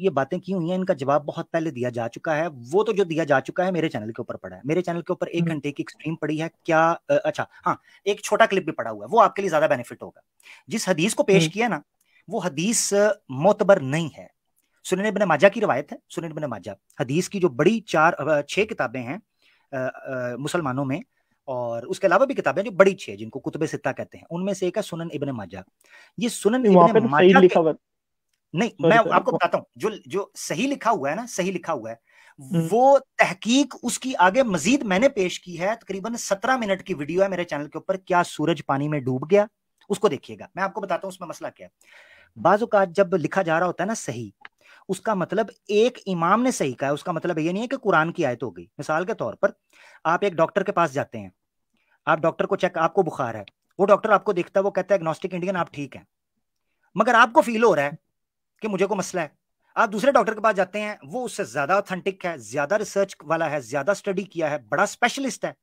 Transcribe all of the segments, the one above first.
ये बातें की हुई हैं इनका जवाब बहुत पहले दिया जा चुका है वो तो जो दिया जा चुका है मेरे चैनल के ऊपर पड़ा है मेरे चैनल के ऊपर एक हम्म। घंटे की स्ट्रीम पड़ी है क्या अच्छा हाँ एक छोटा क्लिप भी पड़ा हुआ है वो आपके लिए ज्यादा बेनिफिट होगा जिस हदीस को पेश हम्म। किया ना वो हदीस मोतबर नहीं है सुनने इबन माजा की रवायत है सुनने इबन माजा हदीस की जो बड़ी चार छह किताबें हैं मुसलमानों में और उसके अलावा भी किताबें जो बड़ी छह जिनको कुतुब सित्ता कहते हैं उनमें से एक है सुनन इबन माजा ये सुनन इबन तो माजा नहीं मैं आपको बताता हूँ जो जो सही लिखा हुआ है ना सही लिखा हुआ है हम्म। वो तहकीक उसकी आगे मजीद मैंने पेश की है तकरीबन सत्रह मिनट की वीडियो है मेरे चैनल के ऊपर क्या सूरज पानी में डूब गया उसको देखिएगा मैं आपको बताता हूँ उसमें मसला क्या है बाजुकात जब लिखा जा रहा होता है ना सही उसका मतलब एक इमाम ने सही कहा उसका मतलब ये नहीं है कि कुरान की आयत हो गई मिसाल के तौर पर आप एक डॉक्टर के पास जाते हैं आप डॉक्टर को चेक आपको बुखार है वो डॉक्टर आपको देखता है वो कहता है एग्नोस्टिक इंडियन आप ठीक है मगर आपको फील हो रहा है कि मुझे को मसला है आप दूसरे डॉक्टर के पास जाते हैं वो उससे ज्यादा ऑथेंटिक है ज्यादा रिसर्च वाला है ज्यादा स्टडी किया है बड़ा स्पेशलिस्ट है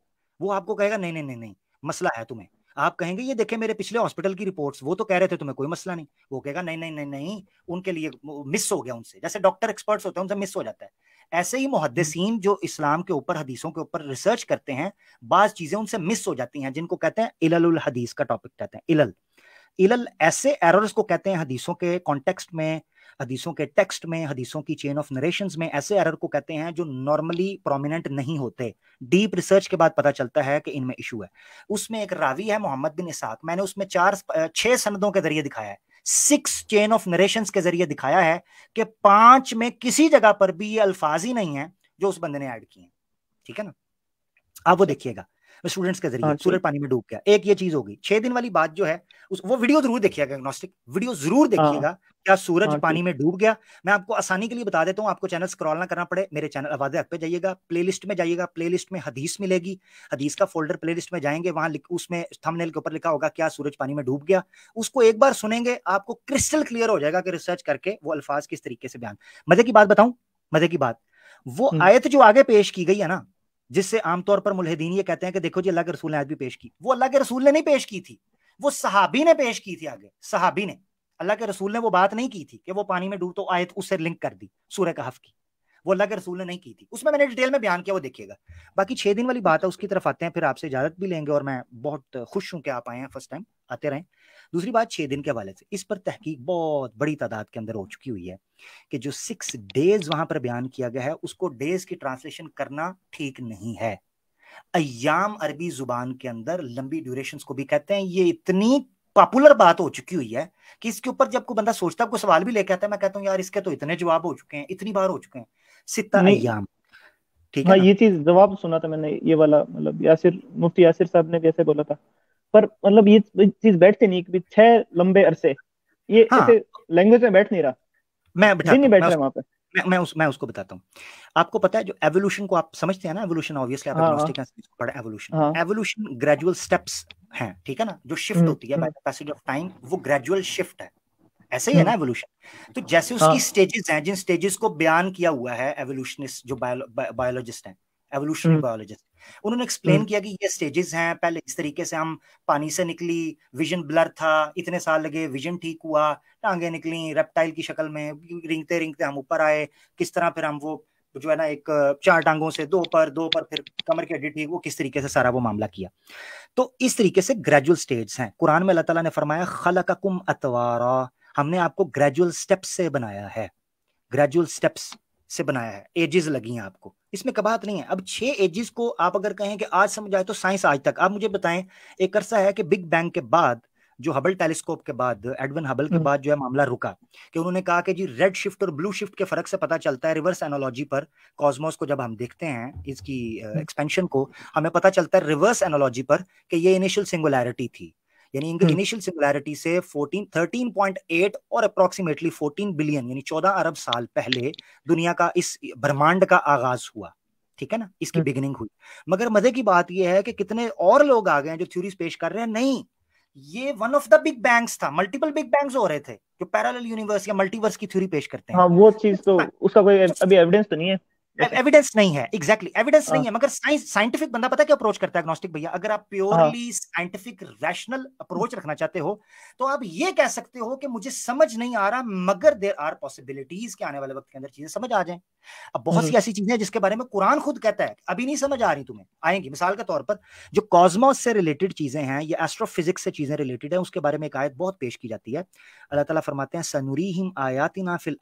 वो आपको कहेगा नहीं नहीं नहीं नहीं मसला है तुम्हें आप कहेंगे ये देखे मेरे पिछले हॉस्पिटल की रिपोर्ट्स वो तो कह रहे थे तुम्हें कोई मसला नहीं वो कहेगा नहीं नहीं नहीं नहीं उनके लिए मिस हो गया उनसे जैसे डॉक्टर एक्सपर्ट्स होते हैं उनसे मिस हो जाता है ऐसे ही मुहदसिन जो इस्लाम के ऊपर हदीसों के ऊपर रिसर्च करते हैं बाज चीजें उनसे मिस हो जाती हैं जिनको कहते हैं इलल उल हदीस का टॉपिक कहते हैं इलल इलल ऐसे एरर्स को कहते हैं हदीसों के कॉन्टेक्स्ट में हदीसों के टेक्स्ट में हदीसों की चेन ऑफ नरेशन में ऐसे एरर को कहते हैं जो नॉर्मली प्रोमिनेंट नहीं होते डीप रिसर्च के बाद पता चलता है कि इनमें इशू है उसमें एक रावी है मोहम्मद बिन इसाक मैंने उसमें चार छह सनदों के जरिए दिखाया है सिक्स चेन ऑफ नरेशन के जरिए दिखाया है कि पांच में किसी जगह पर भी ये अल्फाज ही नहीं है जो उस बंदे ने ऐड किए ठीक है ना आप वो देखिएगा स्टूडेंट्स के जरिए हाँ सूरज पानी में डूब गया एक ये चीज होगी छह दिन वाली बात जो है उस, वो वीडियो जरूर देखिएगा एग्नोस्टिक वीडियो जरूर हाँ। देखिएगा क्या सूरज हाँ पानी में डूब गया मैं आपको आसानी के लिए बता देता हूँ आपको चैनल स्क्रॉल ना करना पड़े मेरे चैनल आवाज पे जाइएगा लिस्ट में जाइएगा लिस्ट में हदीस मिलेगी हदीस का फोल्डर लिस्ट में जाएंगे वहां उसमें थमनेल के ऊपर लिखा होगा क्या सूरज पानी में डूब गया उसको एक बार सुनेंगे आपको क्रिस्टल क्लियर हो जाएगा कि रिसर्च करके वो अल्फाज किस तरीके से बयान मजे की बात बताऊं मजे की बात वो हम्म। आयत जो आगे पेश की गई है ना जिससे आमतौर पर मुलहदीन ये कहते हैं कि देखो जी अल्लाह के रसूल ने आज भी पेश की वो अल्लाह के रसूल ने नहीं पेश की थी वो सहाबी ने पेश की थी आगे सहाबी ने अल्लाह के रसूल ने वो बात नहीं की थी कि वो पानी में डूब तो आयत उससे लिंक कर दी सूर्य कहफ की वो अल्लाह के रसूल ने नहीं की थी उसमें मैंने डिटेल में बयान किया वो देखिएगा बाकी छह दिन वाली बात है उसकी तरफ आते हैं फिर आपसे इजाजत भी लेंगे और मैं बहुत खुश हूँ कि आप आए हैं फर्स्ट टाइम आते रहें दूसरी बात छह दिन के हवाले से इस पर तहकीक बहुत बड़ी तादाद के अंदर हो चुकी हुई है कि जो सिक्स डेज वहां पर बयान किया गया है उसको डेज की ट्रांसलेशन करना ठीक नहीं है अयाम अरबी जुबान के अंदर लंबी ड्यूरेशन को भी कहते हैं ये इतनी पॉपुलर बात हो चुकी हुई है कि इसके ऊपर जब कोई बंदा सोचता है कोई सवाल भी लेके आता है मैं कहता हूँ यार इसके तो इतने जवाब हो चुके हैं इतनी बार हो चुके हैं सित्ता अयाम ठीक है हाँ, ये चीज जवाब सुना था मैंने ये वाला मतलब यासिर मुफ्ती यासिर साहब ने भी ऐसे बोला था पर मतलब ये चीज बैठती नहीं कि छह लंबे अरसे ये हाँ। ऐसे लैंग्वेज में बैठ नहीं रहा मैं बैठा नहीं बैठ रहा वहां पर मैं मैं उस मैं उसको बताता हूँ आपको पता है जो एवोल्यूशन को आप समझते हैं ना एवोल्यूशन ऑब्वियसली आप हाँ, हाँ। पढ़ा एवोल्यूशन एवोल्यूशन ग्रेजुअल स्टेप्स हैं ठीक है ना जो शिफ्ट हम्म, होती है by the passage of time वो ग्रेजुअल शिफ्ट है ऐसे ही है ना एवोल्यूशन हम्म। तो जैसे उसकी स्टेजेस हाँ। हैं जिन स्टेजेस को बयान किया हुआ है एवोल्यूशनिस्ट जो बायोलॉजिस्ट हैं एवोल्यूशनरी हम्म। बायोलॉजिस्ट उन्होंने एक्सप्लेन हम्म। किया कि ये स्टेजेस हैं पहले इस तरीके से हम पानी से निकली विजन ब्लर था इतने साल लगे विजन ठीक हुआ टांगे निकली रेप्टाइल की शक्ल में रिंगते रिंगते हम ऊपर आए किस तरह फिर हम वो जो है ना एक चार टांगों से दो पर दो पर फिर कमर की हड्डी ठीक वो किस तरीके से सारा वो मामला किया तो इस तरीके से ग्रेजुअल स्टेज हैं कुरान में अल्लाह तला ने फरमाया खलकुम अतवारा हमने आपको ग्रेजुअल स्टेप्स से बनाया है ग्रेजुअल स्टेप्स से बनाया है एजेस लगी हैं आपको इसमें कबात नहीं है अब छह एजेस को आप अगर कहें कि आज समझ आए तो साइंस आज तक आप मुझे बताएं एक अरसा है कि बिग बैंग के बाद जो हबल टेलीस्कोप के बाद एडविन हबल के हम्म। बाद जो है मामला रुका कि उन्होंने कहा कि जी रेड शिफ्ट और ब्लू शिफ्ट के फर्क से पता चलता है रिवर्स एनोलॉजी पर कॉस्मोस को जब हम देखते हैं इसकी एक्सपेंशन हम्म। को हमें पता चलता है रिवर्स एनोलॉजी पर कि ये इनिशियल सिंगुलैरिटी थी यानी इनके इनिशियल हम्म। सिमिलैरिटी से 14 13.8 और अप्रोक्सीमेटली 14 बिलियन यानी 14 अरब साल पहले दुनिया का इस ब्रह्मांड का आगाज हुआ ठीक है ना इसकी बिगिनिंग हम्म। हुई मगर मजे की बात यह है कि कितने और लोग आ गए हैं जो थ्योरीज पेश कर रहे हैं नहीं ये one of the big bangs था मल्टीपल बिग बैंग्स हो रहे थे जो पैरेलल यूनिवर्स या मल्टीवर्स की थ्योरी पेश करते हैं हाँ वो चीज तो हाँ। उसका कोई अभी एविडेंस तो नहीं है एविडेंस नहीं है एग्जैक्टली exactly, एविडेंस नहीं हाँ। है मगर साइंस साइंटिफिक बंदा पता क्या अप्रोच करता है एग्नोस्टिक भैया अगर आप प्योरली साइंटिफिक रैशनल अप्रोच रखना चाहते हो तो आप ये कह सकते हो कि मुझे समझ नहीं आ रहा मगर देर आर पॉसिबिलिटीज के आने वाले वक्त के अंदर चीजें समझ आ जाए अब बहुत सी हम्म। ऐसी चीजें हैं जिसके बारे में कुरान खुद कहता है अभी नहीं समझ आ रही तुम्हें आएंगी मिसाल के तौर पर जो कॉस्मोस से रिलेटेड चीजें हैं या एस्ट्रोफिजिक्स से चीजें रिलेटेड है उसके बारे में एक आयत बहुत पेश की जाती है अल्लाह तला फरमाते हैं सनूरीहिम आयातिना फिल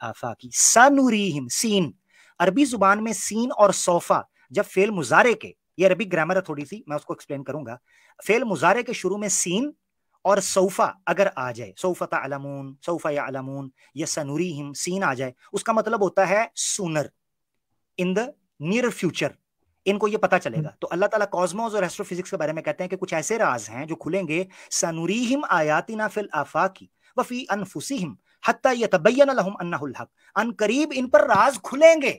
सनूरी हिम सीन अरबी जुबान में सीन और सोफा जब फेल मुजारे के ये अरबी ग्रामर है थोड़ी सी मैं उसको एक्सप्लेन करूंगा फेल मुजारे के शुरू में सीन और सोफा अगर आ जाए सोफा अलमून सोफा या अलमून या सनूरी हिम सीन आ जाए उसका मतलब होता है sooner in the near future इनको ये पता चलेगा तो अल्लाह ताला कॉस्मोस और एस्ट्रोफिजिक्स के बारे में कहते हैं कि कुछ ऐसे राज हैं जो खुलेंगे सनूरीहिम आयातिना फिल आफाकी वफी अनफुसिहिम हत्ता यतबयन लहुम अन्नहुल हक अन करीब इन पर राज खुलेंगे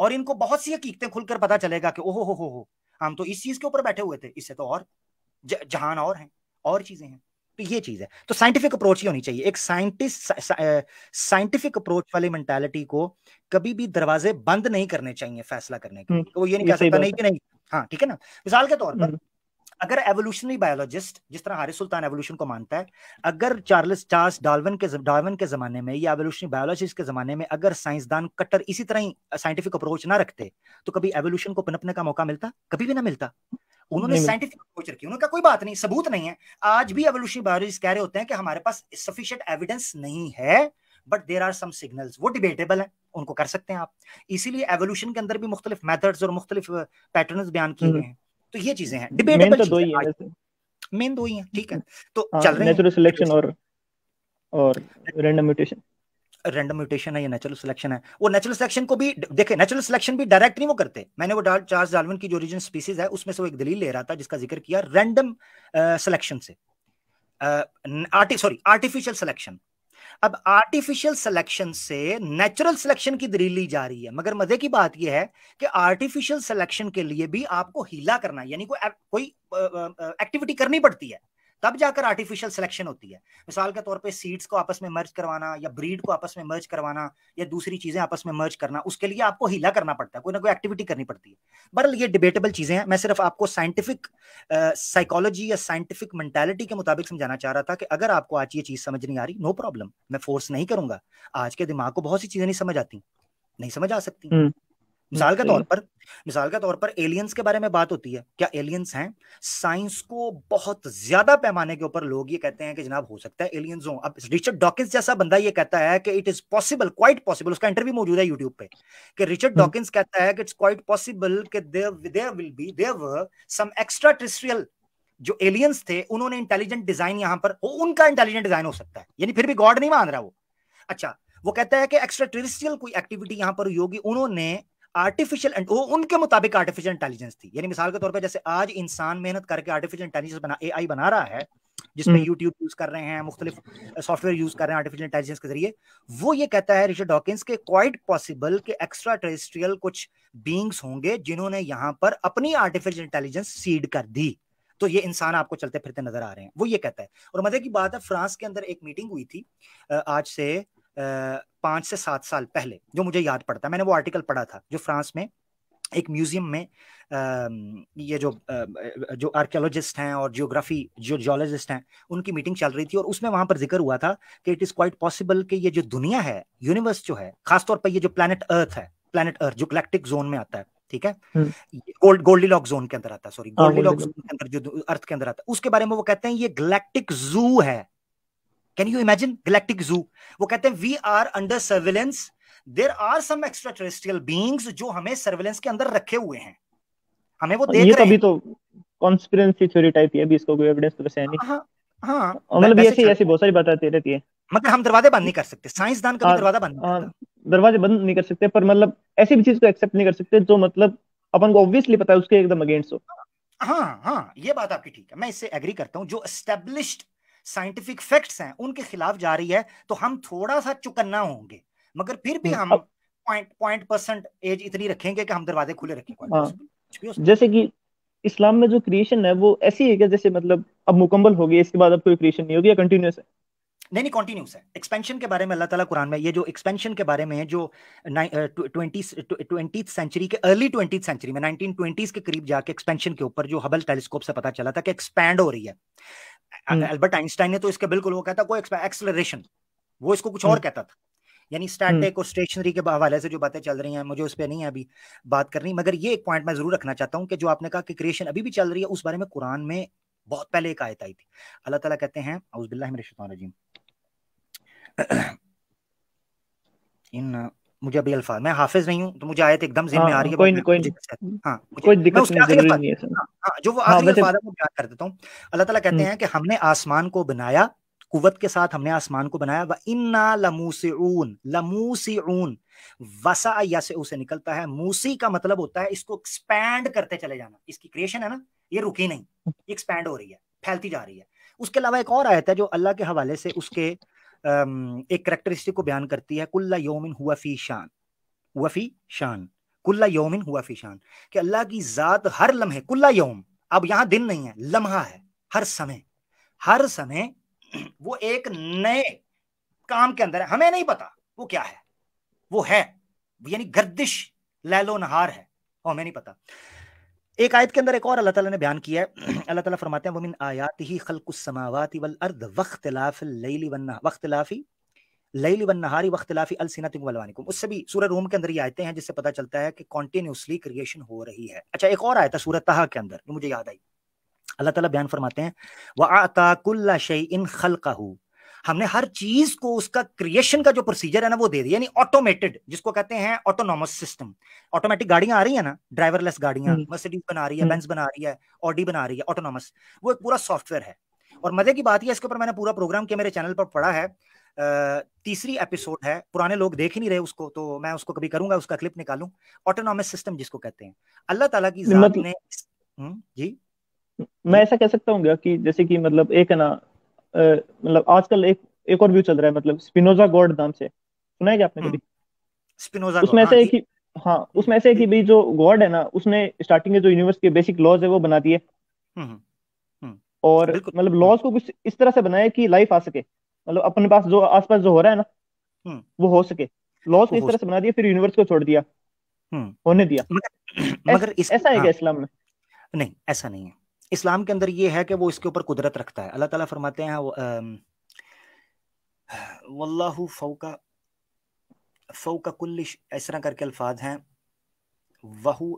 और इनको बहुत सी हकीकते खुलकर पता चलेगा कि ओहो हो हो हो हम तो इस चीज के ऊपर बैठे हुए थे इससे तो और जहान और हैं और चीजें हैं तो ये चीज है तो साइंटिफिक अप्रोच ही होनी चाहिए एक साइंटिस्ट साइंटिफिक अप्रोच वाली मेंटेलिटी को कभी भी दरवाजे बंद नहीं करने चाहिए फैसला करने के हम्म। वो ये नहीं कह सकता नहीं कि नहीं हाँ ठीक है ना मिसाल के तौर पर हम्म। अगर एवोल्यूशनरी बायोलॉजिस्ट जिस तरह हारिस सुल्तान एवोल्यूशन को मानता है अगर चार्ल्स चार्ल्स डार्विन के डार्विन के जमाने में या एवोल्यूशनरी बायोलॉजिस्ट के जमाने में अगर साइंसदान कट्टर इसी तरह ही साइंटिफिक अप्रोच ना रखते तो कभी एवोल्यूशन को पनपने का मौका मिलता कभी भी ना मिलता उन्होंने साइंटिफिक अप्रोच रखी कहा कोई बात नहीं सबूत नहीं है आज भी एवोल्यूशनरी बायोलॉजिस्ट कह रहे होते हैं कि हमारे पास सफिशियंट एविडेंस नहीं है but there are some signals वो डिबेटेबल है उनको कर सकते हैं आप इसीलिए एवोल्यूशन के अंदर भी मुख्तलिफ मेथड्स और मुख्तलिफ पैटर्न बयान किए हम्म। गए हैं तो ये चीजें हैं डिबेटेबल तो दो ही हैं मेन दो ही हैं ठीक है तो हाँ, चल रहे नेचुरल सिलेक्शन और और रैंडम म्यूटेशन रैंडम म्यूटेशन है या नेचुरल सिलेक्शन है वो नेचुरल सिलेक्शन को भी देखे नेचुरल सिलेक्शन भी डायरेक्ट नहीं वो करते मैंने वो चार्ल्स डार्विन की जो ओरिजिन स्पीसीज है उसमें से वो एक दलील ले रहा था जिसका जिक्र किया रैंडम सिलेक्शन से सॉरी आर्टिफिशियल सिलेक्शन अब आर्टिफिशियल सिलेक्शन से नेचुरल सिलेक्शन की दलील ली जा रही है मगर मजे की बात यह है कि आर्टिफिशियल सिलेक्शन के लिए भी आपको हीला करना यानी कोई कोई एक्टिविटी करनी पड़ती है तब जाकर आर्टिफिशियल सिलेक्शन होती है मिसाल के तौर पे सीड्स को आपस में मर्ज करवाना या ब्रीड को आपस में मर्ज करवाना या दूसरी चीजें आपस में मर्ज करना उसके लिए आपको हिला करना पड़ता है कोई ना कोई एक्टिविटी करनी पड़ती है बर ये डिबेटेबल चीजें हैं मैं सिर्फ आपको साइंटिफिक साइकोलॉजी या साइंटिफिक मेंटेलिटी के मुताबिक समझाना चाह रहा था कि अगर आपको आज ये चीज समझ नहीं आ रही नो प्रॉब्लम मैं फोर्स नहीं करूंगा आज के दिमाग को बहुत सी चीजें नहीं समझ आती नहीं समझ आ सकती हम्म। मिसाल के तौर पर मिसाल के तौर पर एलियंस के बारे में बात होती है क्या एलियंस हैं साइंस को बहुत ज्यादा पैमाने के ऊपर लोग ये कहते हैं कि जनाब हो सकता है एलियंस हो अब रिचर्ड डॉकिंस जैसा बंदा ये कहता है कि it is possible quite possible उसका इंटरव्यू मौजूद है यूट्यूब पे कि रिचर्ड हम्म। डॉकिंस कहता है कि इट्स क्वाइट पॉसिबल कि there will be there some extra terrestrial जो एलियंस थे उन्होंने इंटेलिजेंट डिजाइन यहां पर उनका इंटेलिजेंट डिजाइन हो सकता है यानी फिर भी गॉड नहीं मान रहा वो अच्छा वो कहता है कि एक्स्ट्रा टेरेस्ट्रियल कोई एक्टिविटी यहां पर हुई होगी उन्होंने आर्टिफिशियल वो उनके मुताबिक आर्टिफिशियल इंटेलिजेंस थी यानी मिसाल के तौर पर जैसे आज इंसान मेहनत करके आर्टिफिशियल इंटेलिजेंस बना एआई बना रहा है जिसमें यूट्यूब हम्म। यूज कर रहे हैं मुख्तलिफ सॉफ्टवेयर यूज कर रहे हैं आर्टिफिशियल इंटेलिजेंस के जरिए वो ये कहता है रिचर्ड डॉकिंस के क्वाइट पॉसिबल के एक्स्ट्रा टेरिस्ट्रियल कुछ बींग्स होंगे जिन्होंने यहाँ पर अपनी आर्टिफिशियल इंटेलिजेंस सीड कर दी तो ये इंसान आपको चलते फिरते नजर आ रहे हैं वो ये कहता है और मजे की बात है फ्रांस के अंदर एक मीटिंग हुई थी आज से पांच से सात साल पहले जो मुझे याद पड़ता है मैंने वो आर्टिकल पढ़ा था जो फ्रांस में एक म्यूजियम में आ, ये जो आ, जो आर्कियोलॉजिस्ट हैं और जियोग्राफी जो जियोलॉजिस्ट हैं उनकी मीटिंग चल रही थी और उसमें वहां पर जिक्र हुआ था कि इट इज़ क्वाइट पॉसिबल कि ये जो दुनिया है यूनिवर्स जो है खासतौर पर ये जो प्लानट अर्थ है प्लानट अर्थ जो गलेक्टिक जोन में आता है ठीक है गोल्ड गोल्डी लॉक जोन के अंदर आता है सॉरी गोल्डी लॉक जोन के अंदर जो अर्थ के अंदर आता है उसके बारे में वो कहते हैं ये गलेक्टिक जू है कैन यू इमेजिन गैलेक्टिक जू वो कहते हैं we are under surveillance there are some extra terrestrial beings जो हमें सर्विलेंस के अंदर रखे हुए हैं हमें वो देख रहे हैं तो कॉन्स्पिरेंसी थ्योरी टाइप है अभी इसको कोई एविडेंस तो वैसे नहीं हाँ, हाँ। मतलब ऐसी ऐसी बहुत सारी बातें आती रहती है हम दरवाजे बंद नहीं कर सकते हाँ, दरवाजा बंद हाँ, दरवाजे बंद नहीं कर सकते पर मतलब ऐसी भी चीज को एक्सेप्ट नहीं कर सकते जो मतलब अपन को ऑब्वियसली पता है उसके एकदम अगेंस्ट हो हाँ हाँ ये बात आपकी ठीक है मैं इससे एग्री करता हूँ जो एस्टेब्लिश्ड साइंटिफिक फैक्ट्स हैं उनके खिलाफ जा रही है तो हम थोड़ा सा चुकन्ना होंगे मगर फिर भी हम्म, हम पॉइंट पॉइंट परसेंट एज इतनी रखेंगे कि हम दरवाजे खुले रखेंगे हाँ। जैसे कि इस्लाम में जो क्रिएशन है वो ऐसी है कि जैसे मतलब अब मुकम्मल हो गई इसके बाद अब कोई क्रिएशन नहीं होगी या कंटिन्यूस है नहीं नहीं कॉन्टिन्यूस है एक्सपेंशन के बारे में अल्लाह ताला कुरान में ये जो एक्सपेंशन के बारे में है जो ट्वेंटी ट्वेंटी सेंचुरी के अर्ली ट्वेंटी सेंचुरी में नाइनटीन ट्वेंटीज के करीब जाके एक्सपेंशन के ऊपर जो हबल टेलीस्कोप से पता चला था कि एक्सपैंड हो रही है हम्म। अल्बर्ट आइंस्टाइन ने तो इसके बिल्कुल वो कहता कोई एक्सलरेशन वो इसको कुछ और हम्म। कहता था यानी स्टैटिक हम्म। और स्टेशनरी के हवाले से जो बातें चल रही हैं मुझे उस पर नहीं है अभी बात करनी मगर ये एक पॉइंट मैं जरूर रखना चाहता हूँ कि जो आपने कहा कि क्रिएशन अभी भी चल रही है उस बारे में कुरान में बहुत पहले एक आयत आई थी अल्लाह ताला कहते हैं अउज़बिल्लाह मिनश शैतानिर रजीम इन मुझे अभी अल्फाज मैं हाफिज नहीं हूँ तो मुझे आयत एकदम जिन में हाँ, आ हाँ, रही है हाँ, जो वो आखिरी अल्फाज है वो बयान कर देता हूँ अल्लाह तला कहते हम्म। हैं कि हमने आसमान को बनाया कुवत के साथ हमने आसमान को बनाया व इन्ना लमूसिऊन लमूसिऊन वसा या से उसे निकलता है मूसी का मतलब होता है इसको एक्सपैंड करते चले जाना इसकी क्रिएशन है ना ये रुकी नहीं एक्सपैंड हो रही है फैलती जा रही है उसके अलावा एक और आयत है जो अल्लाह के हवाले से उसके एक करेक्टरिस्टिक को बयान करती है कुल्ला योमिन हुआ फी शान हुआ फी शान कुल्ला योमिन हुआ फी शान कि अल्लाह की ज़ात हर लम्हे कुल्ला योम अब यहां दिन नहीं है लम्हा है हर समय हर समय वो एक नए काम के अंदर है हमें नहीं पता वो क्या है वो है यानी गर्दिश लैलो नहार है और हमें नहीं पता एक आयत के अंदर एक और अल्लाह ताला ने बयान किया है अल्लाह ताला फरमाते हैं वमिन आयात ही खलकुसमावाति वल अर्द वख्तलाफ लैली वन्ना वख्तलाफी लैली वन नहारी वख्तलाफी अलसिनतिकुम वलवानिकुम उससे भी सूरह रूम के अंदर ये आयतें हैं जिससे पता चलता है कि कॉन्टिन्यूसली क्रिएशन हो रही है अच्छा एक और आयत है सूरह तहा के अंदर मुझे याद आई अल्लाह ताला बयान फरमाते हैं वा आता कुल्ला शैइन खल्कहू हमने हर चीज को उसका क्रिएशन का जो प्रोसीजर है ना वो दे दिया यानी ऑटोमेटेड जिसको कहते हैं ऑटोनॉमस सिस्टम ऑटोमेटिक गाड़ियां आ रही है ना ड्राइवरलेस गाड़ियां मर्सिडीज हम्म। बना रही है बेंस हम्म। बना रही है ऑडी बना रही है ऑटोनॉमस वो एक पूरा सॉफ्टवेयर है और मजे की बात यह इसके ऊपर मैंने पूरा प्रोग्राम किया मेरे चैनल पर पढ़ा है तीसरी एपिसोड है पुराने लोग देख ही नहीं रहे उसको तो मैं उसको कभी करूंगा उसका क्लिप निकालू ऑटोनॉमस सिस्टम जिसको कहते हैं अल्लाह ताला की मतलब जात ने हम्म, जी मैं ऐसा कह सकता हूँ कि जैसे कि मतलब एक है ना मतलब आजकल एक एक और व्यू चल रहा है मतलब स्पिनोजा गॉड नाम से सुना है क्या आपने हम्म। कभी स्पिनोजा उसमें ऐसे हाँ कि हाँ उसमें ऐसे कि भाई जो गॉड है ना उसने स्टार्टिंग के जो यूनिवर्स के बेसिक लॉज है वो बना दिए हम्म, हम्म, और मतलब लॉज को कुछ इस तरह से बनाया कि लाइफ आ सके मतलब अपने पास जो आसपास जो हो रहा है ना वो हो सके लॉज को इस तरह से बना दिया फिर यूनिवर्स को छोड़ दिया होने दिया मगर, मगर ऐसा है क्या हाँ। इस्लाम में नहीं ऐसा नहीं है इस्लाम के अंदर ये है कि वो इसके ऊपर कुदरत रखता है अल्लाह ताला फरमाते हैं वल्लाहु फ़ौका फ़ौका कुल्ल इस तरह करके अल्फाज हैं वहू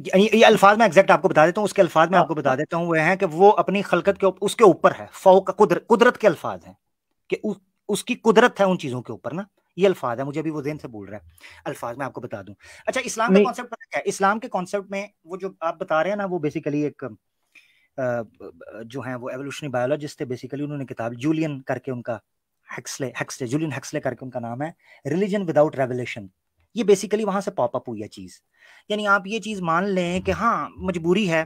ये, अल्फाज मैं एग्जैक्ट आपको बता देता हूँ उसके अल्फाज में आपको बता देता हूँ वह है कि वो अपनी खलकत के उसके ऊपर है फ़ौका कुदरत कुदरत के अल्फाज हैं कि उसकी कुदरत है उन चीज़ों के ऊपर ना ये अल्फाज है मुझे अभी वो जहन से बोल रहा है अल्फाज मैं आपको बता दूं अच्छा इस्लाम का कॉन्सेप्ट पता क्या है इस्लाम के कॉन्सेप्ट में वो जो आप बता रहे हैं ना वो बेसिकली एक जो है वो एवोल्यूशनरी बायोलॉजिस्ट थे बेसिकली उन्होंने किताब जूलियन करके उनका हेक्सले हेक्सले जूलियन हेक्सले करके उनका नाम है रिलीजन विदाउट रेवोल्यूशन ये बेसिकली वहां से पॉपअप हुई है चीज़ यानी आप ये चीज़ मान लें कि हाँ मजबूरी है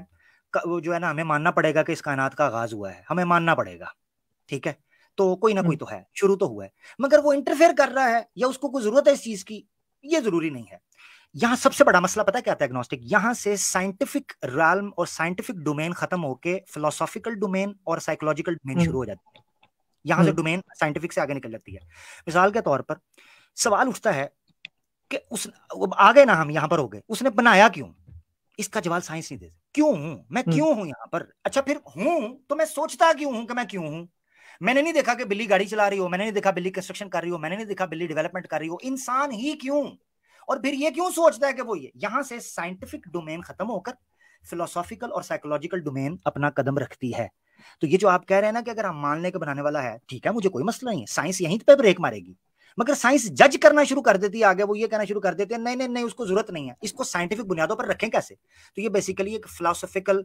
वो जो है ना हमें मानना पड़ेगा कि इस कायनात का आगाज हुआ है हमें मानना पड़ेगा ठीक है तो कोई ना कोई हम्म। तो है शुरू तो हुआ है मगर वो इंटरफेयर कर रहा है या उसको कोई जरूरत है इस चीज की ये जरूरी नहीं है यहां सबसे बड़ा मसला पता क्या डायग्नोस्टिक यहां से साइंटिफिक रालम और साइंटिफिक डोमेन खत्म होकर फिलोसॉफिकल डोमेन और साइकोलॉजिकल डोमेन हम्म। शुरू हो जाती है यहां से डोमेन हम्म। साइंटिफिक से आगे निकल जाती है मिसाल के तौर पर सवाल उठता है कि उस आ गए ना हम यहां पर हो गए उसने बनाया क्यों इसका जवाब साइंस नहीं दे क्यों हूं मैं क्यों हूं यहां पर अच्छा फिर हूं तो मैं सोचता क्यों हूं कि मैं क्यों हूं मैंने नहीं देखा कि बिल्ली गाड़ी चला रही हो मैंने नहीं देखा बिल्ली कंस्ट्रक्शन कर रही हो मैंने नहीं देखा बिल्ली डेवलपमेंट कर रही हो इंसान ही क्यों और फिर ये क्यों सोचता है कि वो ये यहां से साइंटिफिक डोमेन खत्म होकर फिलोसॉफिकल और साइकोलॉजिकल डोमेन अपना कदम रखती है तो ये जो आप कह रहे हैं ना कि अगर हम मानने के बनाने वाला है ठीक है मुझे कोई मसला नहीं है साइंस यहीं पर ब्रेक मारेगी मगर साइंस जज करना शुरू कर देती है आगे वो ये कहना शुरू कर देते हैं नहीं नहीं नहीं उसको जरूरत नहीं है इसको साइंटिफिक बुनियादों पर रखें कैसे तो ये बेसिकली एक फिलोसॉफिकल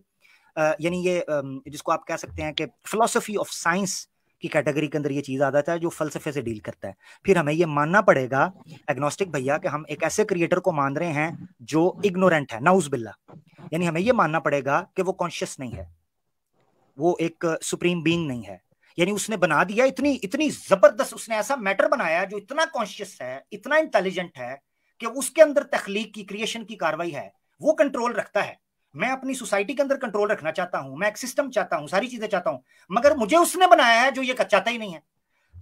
यानी ये जिसको आप कह सकते हैं कि फिलोसफी ऑफ साइंस की कैटेगरी के अंदर ये चीज़ आ जाता है जो फलसफे से डील करता है फिर हमें ये मानना पड़ेगा एग्नोस्टिक भैया कि हम एक ऐसे क्रिएटर को मान रहे हैं जो इग्नोरेंट है नाउज बिल्ला यानी हमें ये मानना पड़ेगा कि वो कॉन्शियस नहीं है वो एक सुप्रीम बींग नहीं है यानी उसने बना दिया इतनी इतनी जबरदस्त उसने ऐसा मैटर बनाया जो इतना कॉन्शियस है इतना इंटेलिजेंट है कि उसके अंदर तखलीक की क्रिएशन की कार्रवाई है वो कंट्रोल रखता है मैं अपनी सोसाइटी के अंदर कंट्रोल रखना चाहता हूं मैं एक सिस्टम चाहता हूं सारी चीजें चाहता हूं मगर मुझे उसने बनाया है जो ये चाहता ही नहीं है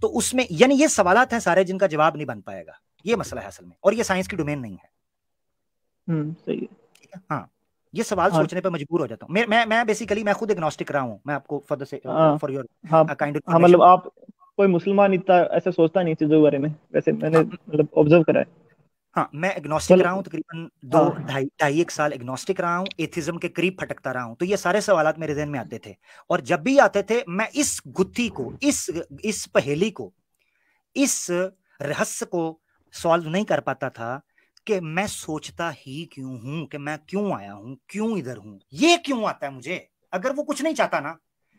तो उसमें यानी ये सवाल हैं सारे जिनका जवाब नहीं बन पाएगा ये मसला है असल में और ये साइंस की डोमेन नहीं है हम्म, सही है हाँ ये सवाल हाँ। सोचने पर मजबूर हो जाता हूँ मैं मैं बेसिकली मैं खुद एग्नोस्टिक रहा हूँ मैं आपको for for your kind of मतलब आप कोई मुसलमान इतना ऐसा सोचता नहीं चीजों के बारे में वैसे मैंने हाँ। मतलब ऑब्जर्व करा है हाँ मैं एग्नोस्टिक रहा हूँ तकरीबन दो हाँ। ढाई ढाई एक साल एग्नोस्टिक रहा हूँ एथिज्म के करीब फटकता रहा हूँ तो ये सारे सवाल मेरे जहन में आते थे और जब भी आते थे मैं इस गुत्थी को इस इस पहेली को इस रहस्य को सॉल्व नहीं कर पाता था कि मैं सोचता ही क्यों हूं कि मैं क्यों आया हूं क्यों इधर हूं ये क्यों आता है मुझे अगर वो कुछ नहीं चाहता ना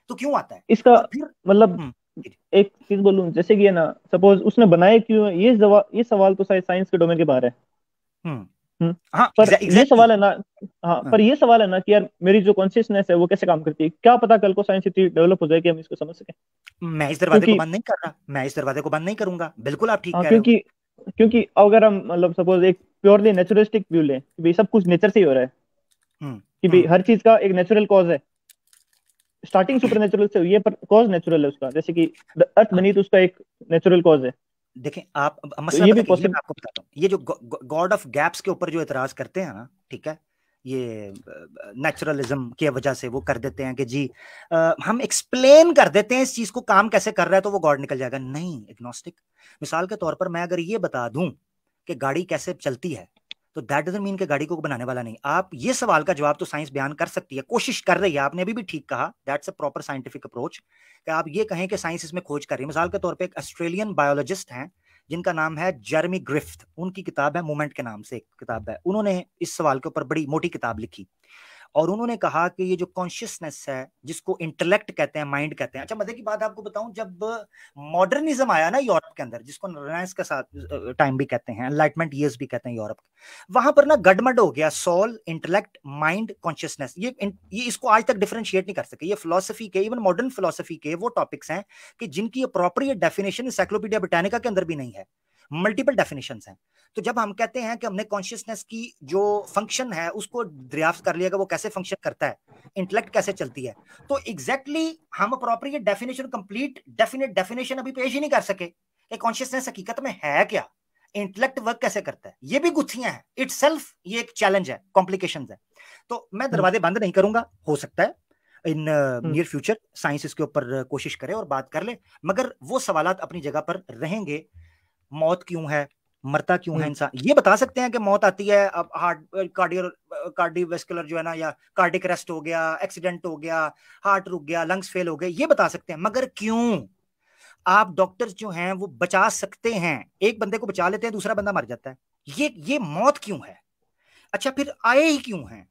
तो क्यों आता है इसका मतलब हम्म। एक चीज बोलूं जैसे कि है ना सपोज उसने बनाया क्यों ये ये सवाल तो शायद साइंस के डोमेन के बाहर है हम्म। हम्म। हाँ, पर ये सवाल है ना हाँ, हाँ, पर ये सवाल है ना कि यार मेरी जो कॉन्शियसनेस है वो कैसे काम करती है क्या पता कल को साइंस इतनी डेवलप हो जाए कि हम इसको समझ सके मैं इस दरवाजे को बंद नहीं कर रहा मैं इस दरवाजे को बंद नहीं करूंगा बिल्कुल आप ठीक हाँ, क्योंकि क्योंकि अगर हम मतलब सपोज एक प्योरली नेचुरलिस्टिक व्यू लें कि भाई सब कुछ नेचर से ही हो रहा है हम्म। कि भाई हर चीज का एक नेचुरल कॉज है स्टार्टिंग सुपर नेचुरल से हुई है पर कॉज नेचुरल है उसका जैसे कि द अर्थ बनी तो उसका एक नेचुरल कॉज है देखें आप तो मसला ये भी पॉसिबल आपको बताता हूँ ये जो गॉड ऑफ गैप्स के ऊपर जो इतराज करते हैं ना ठीक है ये नेचुरलिज्म की वजह से वो कर देते हैं कि जी आ, हम एक्सप्लेन कर देते हैं इस चीज को काम कैसे कर रहा है तो वो गॉड निकल जाएगा नहीं एग्नोस्टिक मिसाल के तौर पर मैं अगर ये बता दूं कि गाड़ी कैसे चलती है तो दैट डजेंट मीन के गाड़ी को बनाने वाला नहीं आप ये सवाल का जवाब तो साइंस बयान कर सकती है कोशिश कर रही है आपने अभी भी ठीक कहा that's a proper scientific approach कि आप ये कहें कि साइंस इसमें खोज कर रही है मिसाल के तौर पर एक ऑस्ट्रेलियन बायोलॉजिस्ट हैं जिनका नाम है जर्मी ग्रिफ्थ उनकी किताब है मूवमेंट के नाम से एक किताब है उन्होंने इस सवाल के ऊपर बड़ी मोटी किताब लिखी और उन्होंने कहा कि ये जो कॉन्शियसनेस है जिसको इंटेलेक्ट कहते हैं माइंड कहते हैं अच्छा मजे की बात आपको बताऊं जब मॉडर्निज्म आया ना यूरोप के अंदर जिसको रिलायंस के साथ टाइम भी कहते हैं एनलाइटमेंट ईयर्स भी कहते हैं यूरोप वहां पर ना गडमड हो गया सोल इंटेलेक्ट माइंड कॉन्शियसनेस ये ये इसको आज तक डिफ्रेंशिएट नहीं कर सके ये फिलोसफी के इवन मॉडर्न फिलोसफी के वो टॉपिक्स हैं कि जिनकी ये डेफिनेशन इंसाइक्लोपीडिया ब्रिटानिका के अंदर भी नहीं है मल्टीपल डेफिनेशन हैं तो जब हम कहते हैं कि हमने कॉन्शियसनेस की जो फंक्शन है उसको दरियाफ्त कर लिया कि वो कैसे फंक्शन करता है इंटलेक्ट कैसे चलती है तो एग्जैक्टली exactly हम appropriate definition complete definite definition अभी पेश ही नहीं कर सके कि कॉन्शियसनेस हकीकत में है क्या इंटलेक्ट वर्क कैसे करता है ये भी गुत्थियां हैं इट सेल्फ ये एक चैलेंज है कॉम्प्लिकेशन है तो मैं हम्म। दरवाजे बंद नहीं करूंगा हो सकता है इन नियर फ्यूचर साइंस इसके ऊपर कोशिश करे और बात कर ले मगर वो सवाल अपनी जगह पर रहेंगे मौत क्यों है मरता क्यों है हम्म। इंसान ये बता सकते हैं कि मौत आती है अब हार्ट कार्डियो कार्डियोवेस्कुलर जो है ना या कार्डिक रेस्ट हो गया एक्सीडेंट हो गया हार्ट रुक गया लंग्स फेल हो गए ये बता सकते हैं मगर क्यों आप डॉक्टर जो हैं वो बचा सकते हैं एक बंदे को बचा लेते हैं दूसरा बंदा मर जाता है ये ये मौत क्यों है अच्छा फिर आए ही क्यों हैं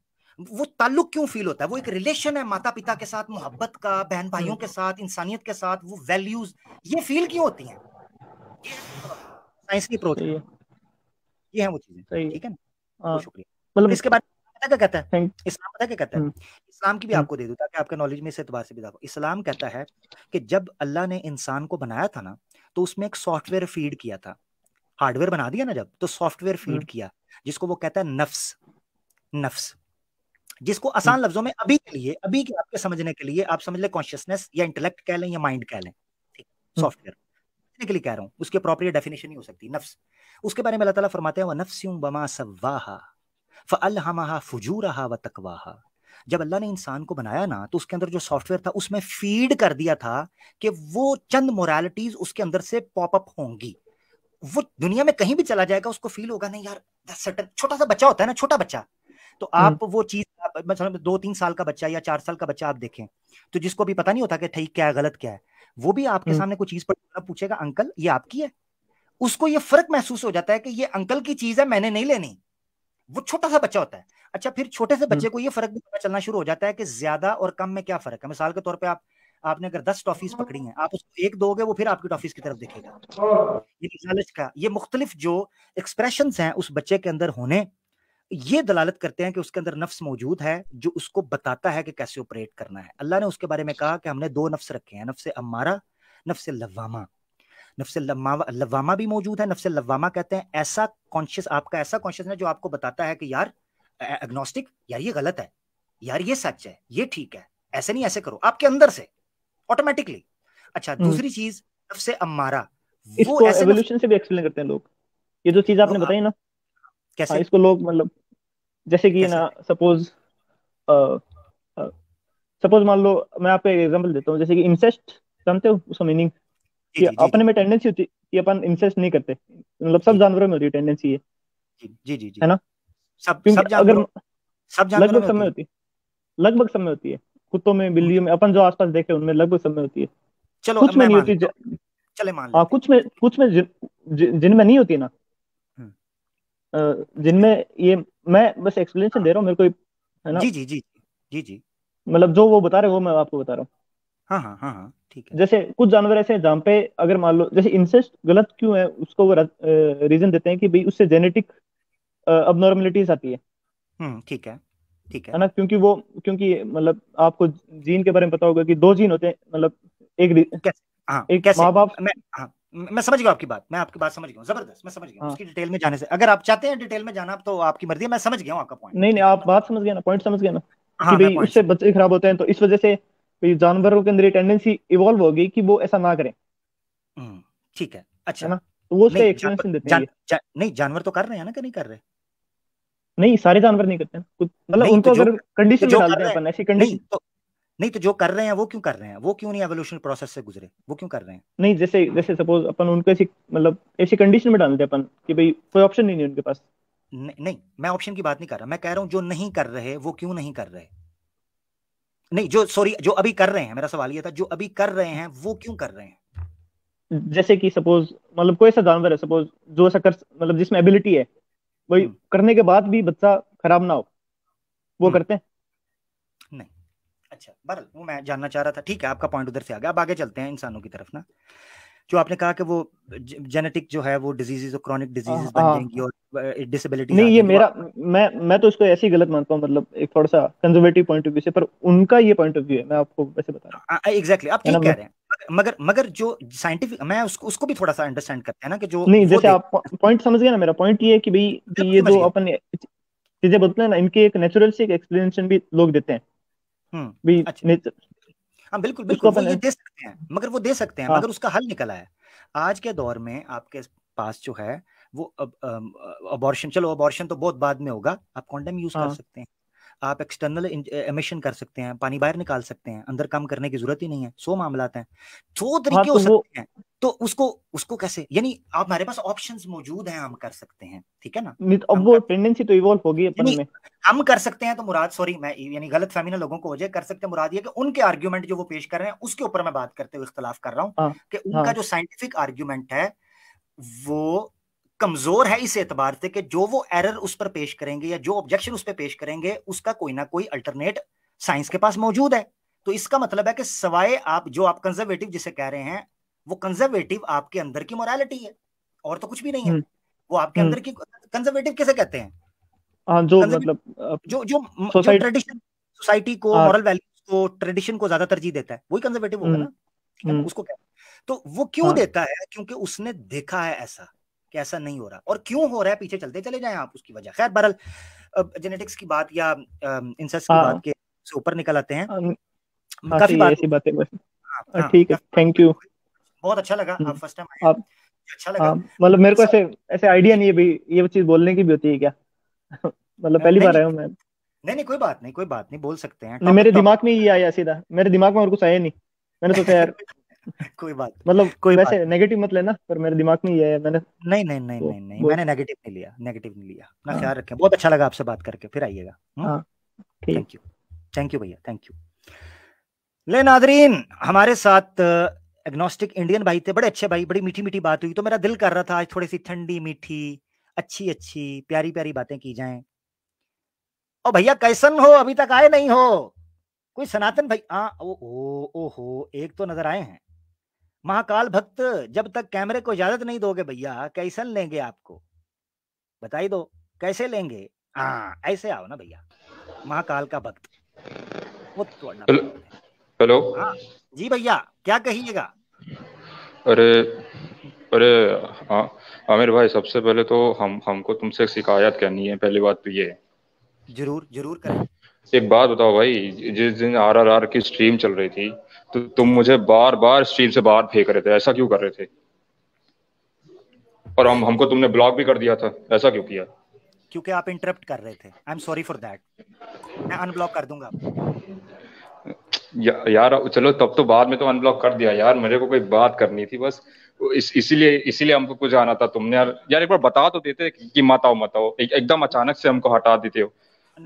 वो ताल्लुक क्यों फील होता है वो एक रिलेशन है माता पिता के साथ मोहब्बत का बहन भाइयों हम्म। के साथ इंसानियत के साथ वो वैल्यूज ये फील क्यों होती हैं साइंस की अप्रोच है ये है वो चीजें ठीक है ना हाँ। शुक्रिया मतलब इसके बाद क्या कहता है इस्लाम पता क्या कहता है हम्म। इस्लाम की भी हम्म। आपको दे दूं ताकि आपका नॉलेज में इस एतबार से भी दाखो इस्लाम कहता है कि जब अल्लाह ने इंसान को बनाया था ना तो उसमें एक सॉफ्टवेयर फीड किया था हार्डवेयर बना दिया ना जब तो सॉफ्टवेयर फीड हम्म। किया जिसको वो कहता है नफ्स नफ्स जिसको आसान लफ्जों में अभी के लिए अभी के आपके समझने के लिए आप समझ लें कॉन्शियसनेस या इंटेलेक्ट कह लें या माइंड कह लें ठीक सॉफ्टवेयर के लिए कह रहा हूँ उसके अप्रोप्रिएट डेफिनेशन नहीं हो सकती नफ्स उसके बारे में अल्लाह ताला फरमाते हैं नफ्स यूं बमा सवाहा फअलहमाहा फुजूरहा व तकवाहा जब अल्लाह ने इंसान को बनाया ना तो उसके अंदर जो सॉफ्टवेयर था उसमें फीड कर दिया था कि वो चंद मोरालिटीज उसके अंदर से पॉप अप होंगी वो दुनिया में कहीं भी चला जाएगा उसको फील होगा नहीं यार छोटा सा बच्चा होता है ना छोटा बच्चा तो हम्म। आप वो चीज मतलब दो तीन साल का बच्चा या चार साल का बच्चा आप देखें तो जिसको भी पता नहीं होता कि ठीक क्या है गलत क्या है वो भी आपके हम्म। सामने कोई चीज पूछेगा अंकल ये आपकी है उसको ये फर्क महसूस हो जाता है कि ये अंकल की चीज है मैंने नहीं लेनी वो छोटा सा बच्चा होता है अच्छा फिर छोटे से बच्चे हम्म। को ये फर्क भी पता चलना शुरू हो जाता है कि ज्यादा और कम में क्या फर्क है मिसाल के तौर पर आप आपने अगर दस टॉफीज पकड़ी हैं आप उसको एक दोगे वो फिर आपकी टॉफीज की तरफ देखेगा ये का ये मुख्तलिफ जो एक्सप्रेशन हैं उस बच्चे के अंदर होने ये दलालत करते हैं कि उसके अंदर नफ्स मौजूद है जो उसको बताता है कि कैसे ऑपरेट करना है अल्लाह ने उसके बारे में कहा कि हमने दो नफ्स रखे हैं नफ्स अमारा नफ्स लवामा नफ्स लवामा भी मौजूद है नफ्स लवामा कहते हैं ऐसा कॉन्शियस आपका ऐसा कॉन्शियसनेस जो आपको बताता है कि यार एग्नोस्टिक यार ये गलत है यार ये सच है ये ठीक है ऐसे नहीं ऐसे करो आपके अंदर से ऑटोमेटिकली अच्छा हम्म। दूसरी चीज नफ्स अमारा वो ऐसे से भी एक्सप्लेन करते हैं लोग ये जो चीज आपने तो, बताई ना कैसे हाँ, इसको लोग मतलब जैसे कि ना सपोज सपोज मान लो मैं आपको एक एग्जांपल देता हूँ जैसे कि इंसेस्ट जानते हो उसका मीनिंग कि अपने में टेंडेंसी होती कि अपन इंसेस्ट नहीं करते मतलब सब जानवरों में होती है टेंडेंसी ये जी जी जी है ना सब सब अगर सब लगभग में सब में होती है लगभग सब में होती है कुत्तों में बिल्लियों में अपन जो आसपास देखे उनमें लगभग सब में होती है चलो कुछ में नहीं होती चले मान हाँ, कुछ में कुछ में जिनमें नहीं होती ना जिनमें ये मैं बस एक्सप्लेनेशन हाँ। दे रहा हूँ मेरे को है ना जी जी जी जी जी मतलब जो वो बता रहे वो मैं आपको बता रहा हूँ हाँ हाँ हाँ हाँ ठीक है जैसे कुछ जानवर ऐसे हैं जहाँ पे अगर मान लो जैसे इंसेस्ट गलत क्यों है उसको वो रीजन देते हैं कि भाई उससे जेनेटिक अबनॉर्मलिटीज आती हम्म, है ठीक है ठीक है ना क्योंकि वो क्योंकि मतलब आपको जीन के बारे में पता होगा कि दो जीन होते हैं मतलब एक कैसे? आ, हाँ, एक माँ बाप मैं, हाँ। मैं समझ गया आपकी बात मैं आपकी बात समझ गया जबरदस्त मैं समझ गया हाँ। उसकी डिटेल में जाने से अगर आप चाहते हैं डिटेल में जाना तो आपकी मर्जी है मैं समझ गया हूँ आपका पॉइंट नहीं नहीं आप बात समझ गए ना पॉइंट समझ गए ना हाँ, कि उससे बच्चे खराब होते हैं तो इस वजह से जानवरों के अंदर टेंडेंसी इवॉल्व होगी कि वो ऐसा ना करें हम्म, ठीक है अच्छा ना तो वो उसका एक्सप्लेनेशन देते हैं नहीं जानवर तो कर रहे हैं ना कि नहीं कर रहे नहीं सारे जानवर नहीं करते हैं मतलब उनको तो अगर कंडीशन में डालते हैं अपन ऐसी कंडीशन नहीं तो जो कर रहे हैं वो क्यों कर रहे हैं वो क्यों नहीं एवोल्यूशन प्रोसेस से गुजरे वो क्यों कर रहे हैं नहीं जैसे जैसे सपोज अपन उनको ऐसी मतलब ऐसी कंडीशन में डाल देते अपन कि भाई कोई ऑप्शन नहीं है उनके पास न, नहीं मैं ऑप्शन की बात नहीं कर रहा मैं कह रहा हूं जो नहीं कर रहे वो क्यों नहीं कर रहे नहीं जो सॉरी जो अभी कर रहे हैं मेरा सवाल ये था जो अभी कर रहे हैं वो क्यों कर रहे हैं जैसे कि सपोज मतलब कोई ऐसा जानवर है सपोज जो ऐसा कर मतलब जिसमें एबिलिटी है वही हम्म। करने के बाद भी बच्चा खराब ना हो वो हम्म। करते हैं अच्छा बहरल वो मैं जानना चाह रहा था ठीक है आपका पॉइंट उधर से आ गया अब आगे चलते हैं इंसानों की तरफ ना जो आपने कहा कि वो जेनेटिक जो है वो डिजीजेस और क्रॉनिक डिजीजेस हाँ, बन हाँ। जाएंगी और डिसेबिलिटी नहीं ये मेरा मैं मैं तो इसको ऐसे ही गलत मानता हूं मतलब एक थोड़ा सा कंजर्वेटिव पॉइंट ऑफ व्यू से पर उनका ये पॉइंट ऑफ व्यू है मैं आपको वैसे बता रहा हूं एग्जैक्टली आप ठीक कह रहे हैं मगर मगर जो साइंटिफिक मैं उसको उसको भी थोड़ा सा अंडरस्टैंड करते हैं ना कि जो नहीं जैसे आप पॉइंट समझ गए ना मेरा पॉइंट ये है कि भाई ये जो अपन चीजें बदलते हैं ना इनके एक नेचुरल से एक एक्सप्लेनेशन भी लोग देते हैं हम्म, भी अच्छा। तो- हाँ बिल्कुल बिल्कुल वो ये दे सकते हैं मगर वो दे सकते हैं हाँ। मगर उसका हल निकला है आज के दौर में आपके पास जो है वो अबॉर्शन चलो अबॉर्शन तो बहुत बाद में होगा आप कॉन्डम यूज हाँ। कर सकते हैं आप एक्सटर्नल एमिशन eh, कर सकते हैं पानी बाहर निकाल सकते हैं अंदर काम करने की जरूरत ही नहीं है सो मामला है सो हाँ, तरीके तो हो सकते हैं तो उसको उसको कैसे यानी आप हमारे पास ऑप्शंस मौजूद हैं हम कर सकते हैं ठीक है ना तो अब वो टेंडेंसी तो इवॉल्व होगी अपन में हम कर सकते हैं तो मुराद सॉरी मैं यानी गलत फहमी ना लोगों को हो जाए कर सकते हैं मुराद ये कि उनके आर्ग्यूमेंट जो वो पेश कर रहे हैं उसके ऊपर मैं बात करते हुए इख्तलाफ कर रहा हूँ हाँ, कि हाँ। उनका जो साइंटिफिक आर्ग्यूमेंट है वो कमजोर है इस एतबार से कि जो वो एरर उस पर पेश करेंगे या जो ऑब्जेक्शन उस पर पेश करेंगे उसका कोई ना कोई अल्टरनेट साइंस के पास मौजूद है तो इसका मतलब है कि सवाए आप जो आप कंजर्वेटिव जिसे कह रहे हैं वो कंजर्वेटिव आपके अंदर की मोरालिटी है और तो कुछ भी नहीं है हम्म। वो आपके अंदर हम्म। की कंजर्वेटिव कैसे कहते हैं हाँ, जो मतलब जो जो ट्रेडिशन सोसाइटी को मॉरल हाँ। वैल्यूज को ट्रेडिशन को ज्यादा तरजीह देता है वही कंजर्वेटिव होगा हम्म। ना उसको तो वो क्यों हाँ। देता है क्योंकि उसने देखा है ऐसा कि ऐसा नहीं हो रहा और क्यों हो रहा है पीछे चलते चले जाए आप उसकी वजह खैर बहरल जेनेटिक्स की बात या इंसेस की बात हाँ। के से ऊपर निकल आते हैं हम्म, हाँ काफी बात ऐसी बातें बस हाँ, ठीक है थैंक यू बहुत अच्छा लगा आप फर्स्ट टाइम हम्म, आप अच्छा लगा मतलब मेरे को ऐसे ऐसे आइडिया नहीं है भाई ये चीज बोलने की भी होती है क्या मतलब पहली बार आया हूँ मैं नहीं नहीं कोई बात नहीं कोई बात नहीं बोल सकते हैं मेरे दिमाग में ये आया सीधा मेरे दिमाग में और कुछ आया नहीं मैंने सोचा यार कोई बात मतलब कोई वैसे नेगेटिव मत लेना पर मेरे दिमाग में ये है मैंने नहीं नहीं नहीं तो नहीं नहीं मैंने नेगेटिव नहीं लिया नेगेटिव नहीं लिया अपना हाँ। ख्याल रखें बहुत अच्छा लगा आपसे बात करके फिर आइएगा थैंक यू थैंक यू भैया थैंक यू ले नादरीन हमारे साथ एग्नोस्टिक इंडियन भाई थे बड़े अच्छे भाई बड़ी मीठी मीठी बात हुई तो मेरा दिल कर रहा था आज थोड़ी सी ठंडी मीठी अच्छी अच्छी प्यारी प्यारी बातें की जाएं ओ भैया कैसन हो अभी तक आए नहीं हो कोई सनातन भाई आ ओ ओ, ओ, ओ, एक तो नजर आए हैं महाकाल भक्त जब तक कैमरे को इजाजत नहीं दोगे भैया कैसे लेंगे आपको बताई दो कैसे लेंगे हाँ, हाँ ऐसे आओ ना भैया महाकाल का भक्त हेलो हाँ, जी भैया क्या कहिएगा अरे अरे हाँ, आमिर भाई सबसे पहले तो हम हमको तुमसे शिकायत करनी है पहली बात तो ये जरूर जरूर करें एक बात बताओ भाई जिस दिन आरआरआर की स्ट्रीम चल रही थी तो तुम मुझे बार बार स्ट्रीम से बाहर फेंक रहे थे ऐसा क्यों कर रहे थे और हम हमको तुमने ब्लॉक भी कर दिया था ऐसा क्यों किया क्योंकि आप इंटरप्ट कर रहे थे I am sorry for that मैं अनब्लॉक कर दूंगा या, यार चलो तब तो बाद में तो अनब्लॉक कर दिया यार मेरे को कोई बात करनी थी बस इस इसीलिए इसीलिए हमको कुछ आना था तुमने यार यार एक बार बता तो देते कि मत आओ मत आओ एकदम अचानक से हमको हटा देते हो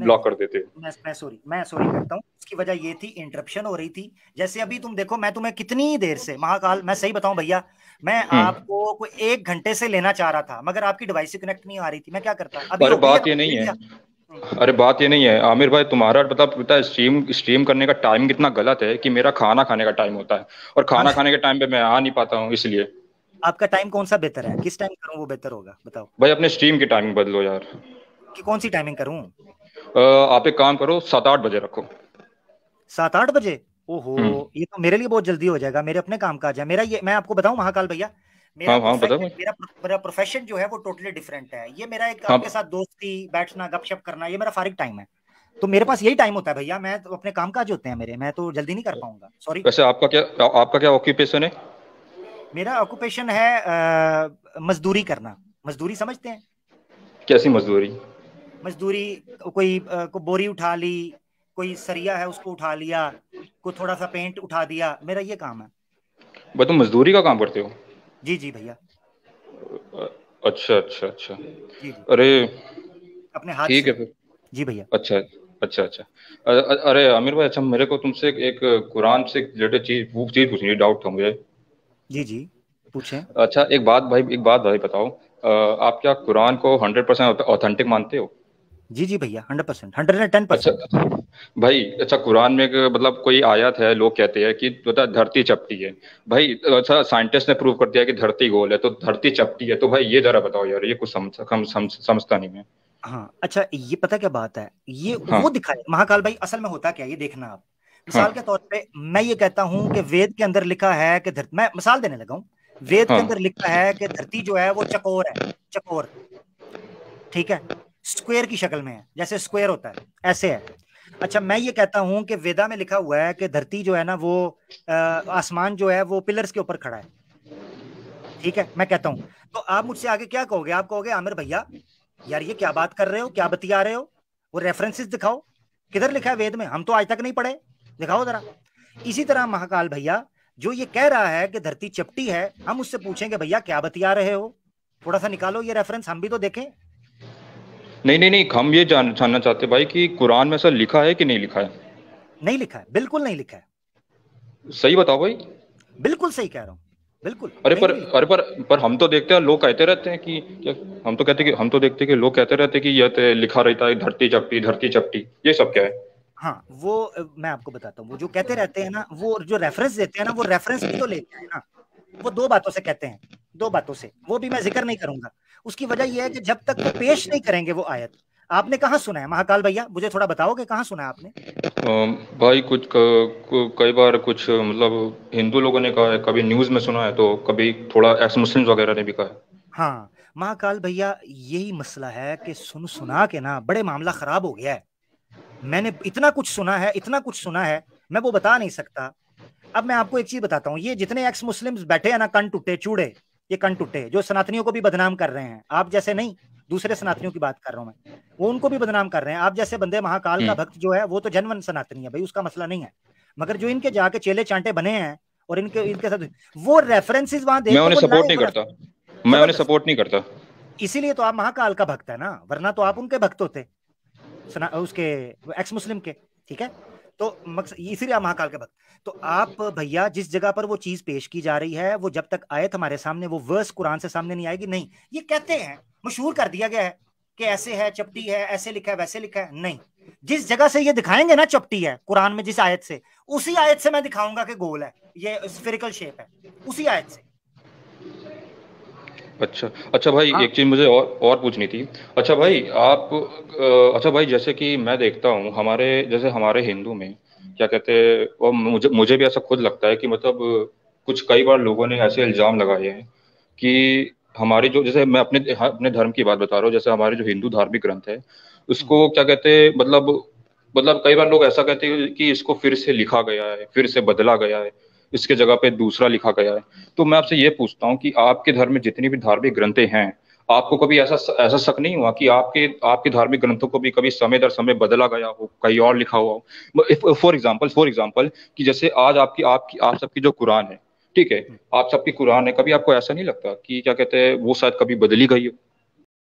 ब्लॉक कर देते मैं मैं सॉरी मैं सॉरी करता हूँ इसकी वजह ये थी इंटरप्शन हो रही थी जैसे अभी तुम देखो मैं तुम्हें कितनी देर से महाकाल मैं सही बताऊं भैया मैं हम्म। आपको कोई एक घंटे से लेना चाह रहा था मगर आपकी डिवाइस से कनेक्ट नहीं आ रही थी मैं क्या करता अभी अरे तो बात ये नहीं है हम्म। अरे बात ये नहीं है आमिर भाई तुम्हारा मतलब पता पता स्ट्रीम स्ट्रीम करने का टाइम कितना गलत है कि मेरा खाना खाने का टाइम होता है और खाना हाँ। खाने के टाइम पे मैं आ नहीं पाता हूँ इसलिए आपका टाइम कौन सा बेहतर है किस टाइम करूँ वो बेहतर होगा बताओ भाई अपने स्ट्रीम की टाइमिंग बदलो यार कि कौन सी टाइमिंग करूँ आप एक काम करो सात आठ बजे रखो सात आठ बजे ओहो हम्म। ये तो मेरे लिए बहुत जल्दी हो जाएगा मेरे अपने काम काज है मेरा ये मैं आपको बताऊं महाकाल भैया मेरा हाँ, हाँ, मेरा मेरा प्रोफेशन जो है वो टोटली डिफरेंट है ये मेरा एक हाँ, आपके साथ दोस्ती बैठना गपशप करना ये मेरा फारिक टाइम है तो मेरे पास यही टाइम होता है भैया मैं तो अपने काम काज होते हैं मेरे मैं तो जल्दी नहीं कर पाऊंगा सॉरी वैसे आपका क्या आपका क्या ऑक्यूपेशन है मेरा ऑक्यूपेशन है आ, मजदूरी करना मजदूरी समझते हैं कैसी मजदूरी मजदूरी कोई को बोरी उठा ली कोई सरिया है उसको उठा लिया कोई थोड़ा सा पेंट उठा दिया मेरा ये काम है भाई तुम मजदूरी का काम करते हो जी जी भैया अच्छा अच्छा अच्छा जी, जी। अरे अपने हाथ ठीक है फिर जी भैया अच्छा अच्छा अच्छा अरे आमिर भाई अच्छा मेरे को तुमसे एक कुरान से रिलेटेड चीज वो चीज पूछनी है डाउट था मुझे जी जी पूछें अच्छा एक बात भाई एक बात भाई बताओ आप क्या कुरान को 100% ऑथेंटिक मानते हो जी जी भैया hundred percent hundred and ten percent भाई अच्छा कुरान में मतलब कोई आयत है लोग कहते हैं कि बता तो तो धरती चपटी है भाई अच्छा साइंटिस्ट ने प्रूव कर दिया कि धरती गोल है तो धरती चपटी है तो भाई ये जरा बताओ यार ये कुछ समझता सम, समझता नहीं है हाँ अच्छा ये पता क्या बात है ये हाँ. वो दिखाए महाकाल भाई असल में होता क्या ये देखना आप मिसाल हाँ. के तौर पे मैं ये कहता हूँ कि वेद के अंदर लिखा है कि धरती मैं मिसाल देने लगा हूँ वेद के हाँ। अंदर लिखा है कि धरती जो है वो चकोर है चकोर ठीक है स्क्वेयर की शक्ल में है जैसे स्क्वेयर होता है ऐसे है अच्छा मैं ये कहता हूं कि वेदा में लिखा हुआ है कि धरती जो है ना वो आसमान जो है वो पिलर्स के ऊपर खड़ा है ठीक है मैं कहता हूं तो आप मुझसे आगे क्या कहोगे आप कहोगे आमिर भैया यार ये क्या बात कर रहे हो क्या बतिया रहे हो वो रेफरेंसेस दिखाओ किधर लिखा है वेद में हम तो आज तक नहीं पढ़े दिखाओ जरा इसी तरह महाकाल भैया जो ये कह रहा है कि धरती चपटी है हम उससे पूछेंगे भैया क्या बतिया रहे हो थोड़ा सा निकालो ये रेफरेंस हम भी तो देखें नहीं नहीं नहीं हम ये जान, जानना चाहते भाई कि कुरान में ऐसा लिखा है कि नहीं लिखा है नहीं लिखा है बिल्कुल नहीं लिखा है सही बताओ भाई बिल्कुल सही कह रहा हूँ बिल्कुल अरे पर अरे पर पर हम तो देखते हैं लोग कहते रहते हैं कि हम तो कहते कि हम तो देखते हैं कि लोग कहते रहते हैं कि यह तो लिखा रहता है धरती चपटी धरती चपटी ये सब क्या है हाँ वो मैं आपको बताता हूँ वो जो कहते रहते हैं ना वो जो रेफरेंस देते हैं ना वो रेफरेंस भी तो लेते हैं ना वो दो बातों से कहते हैं दो बातों से वो भी मैं जिक्र नहीं करूंगा उसकी वजह यह है कि जब तक वो पेश नहीं करेंगे वो आयत आपने कहा सुना है महाकाल भैया मुझे थोड़ा बताओगे कहाँ सुना है आपने भाई कुछ कई बार कुछ मतलब हिंदू लोगों ने कहा है कभी न्यूज में सुना है तो कभी थोड़ा एक्स मुस्लिम वगैरह ने भी कहा है हाँ महाकाल भैया यही मसला है कि सुन सुना के ना बड़े मामला खराब हो गया है मैंने इतना कुछ सुना है इतना कुछ सुना है मैं वो बता नहीं सकता अब मैं आपको एक चीज बताता हूँ ये जितने एक्स मुस्लिम बैठे हैं ना कन टूटे चूड़े ये कन टूटे जो सनातनियों को भी बदनाम कर रहे हैं आप जैसे नहीं दूसरे सनातनियों की बात कर रहा हूँ मैं वो उनको भी बदनाम कर रहे हैं आप जैसे बंदे महाकाल का हम्म। भक्त जो है वो तो जनवन सनातनी है भाई उसका मसला नहीं है मगर जो इनके जाके चेले चांटे बने हैं और इनके इनके साथ वो रेफरेंसेज वहां मैं उन्हें सपोर्ट तो नहीं करता मैं उन्हें सपोर्ट नहीं करता इसीलिए तो आप महाकाल का भक्त है ना वरना तो आप उनके भक्त होते उसके एक्स मुस्लिम के ठीक है तो इसीलिए महाकाल के भक्त तो आप भैया जिस जगह पर वो चीज पेश की जा रही है वो जब तक आयत हमारे सामने वो वर्स कुरान से सामने नहीं आएगी नहीं ये कहते हैं मशहूर कर दिया गया है कि ऐसे है चपटी है ऐसे लिखा है वैसे लिखा है नहीं जिस जगह से ये दिखाएंगे ना चपटी है कुरान में जिस आयत से उसी आयत से मैं दिखाऊंगा कि गोल है ये स्फेरिकल शेप है उसी आयत से अच्छा अच्छा भाई हाँ? एक चीज मुझे और और पूछनी थी अच्छा भाई आप अच्छा भाई जैसे कि मैं देखता हूँ हमारे जैसे हमारे हिंदू में क्या कहते हैं मुझे मुझे भी ऐसा खुद लगता है कि मतलब कुछ कई बार लोगों ने ऐसे इल्जाम लगाए हैं कि हमारे जो जैसे मैं अपने हाँ, अपने धर्म की बात बता रहा हूँ जैसे हमारे जो हिंदू धार्मिक ग्रंथ है उसको हाँ। क्या कहते हैं मतलब मतलब कई बार लोग ऐसा कहते हैं कि इसको फिर से लिखा गया है फिर से बदला गया है इसके जगह पे दूसरा लिखा गया है तो मैं आपसे ये पूछता हूँ कि आपके धर्म में जितनी भी धार्मिक ग्रंथे हैं आपको कभी ऐसा ऐसा शक नहीं हुआ कि आपके आपके धार्मिक ग्रंथों को भी कभी समय दर समय बदला गया हो कहीं और लिखा हुआ हो फॉर एग्जाम्पल फॉर एग्जाम्पल कि जैसे आज आपकी आपकी आप सबकी जो कुरान है ठीक है आप सबकी कुरान है कभी आपको ऐसा नहीं लगता कि क्या कहते हैं वो शायद कभी बदली गई हो